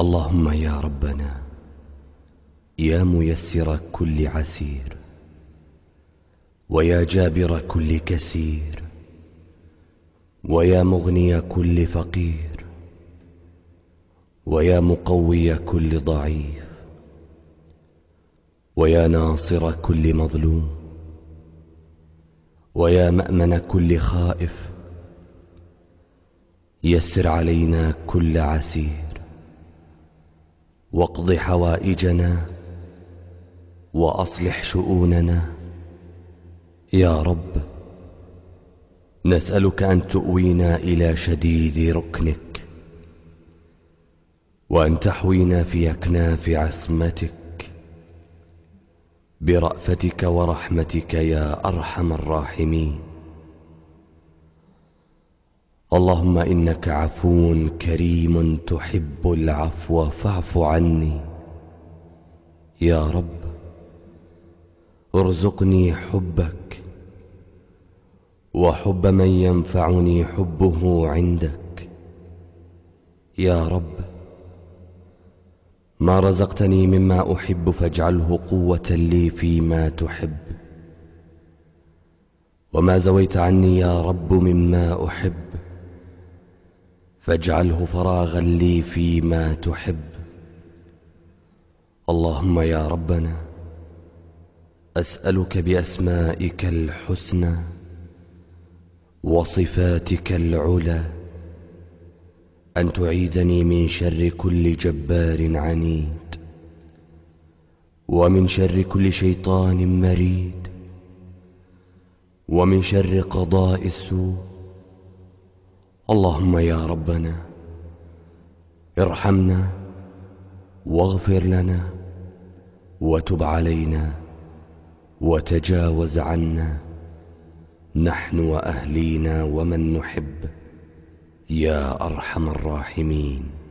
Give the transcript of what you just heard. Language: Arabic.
اللهم يا ربنا يا ميسر كل عسير ويا جابر كل كسير ويا مغني كل فقير ويا مقوي كل ضعيف ويا ناصر كل مظلوم ويا مامن كل خائف يسر علينا كل عسير واقض حوائجنا واصلح شؤوننا يا رب نسالك ان تؤوينا الى شديد ركنك وان تحوينا في اكناف عصمتك برافتك ورحمتك يا ارحم الراحمين اللهم انك عفو كريم تحب العفو فاعف عني يا رب ارزقني حبك وحب من ينفعني حبه عندك يا رب ما رزقتني مما احب فاجعله قوه لي فيما تحب وما زويت عني يا رب مما احب فاجعله فراغا لي فيما تحب اللهم يا ربنا أسألك بأسمائك الحسنى وصفاتك العلى أن تعيدني من شر كل جبار عنيد ومن شر كل شيطان مريد ومن شر قضاء السوء اللهم يا ربنا ارحمنا واغفر لنا وتب علينا وتجاوز عنا نحن واهلينا ومن نحب يا ارحم الراحمين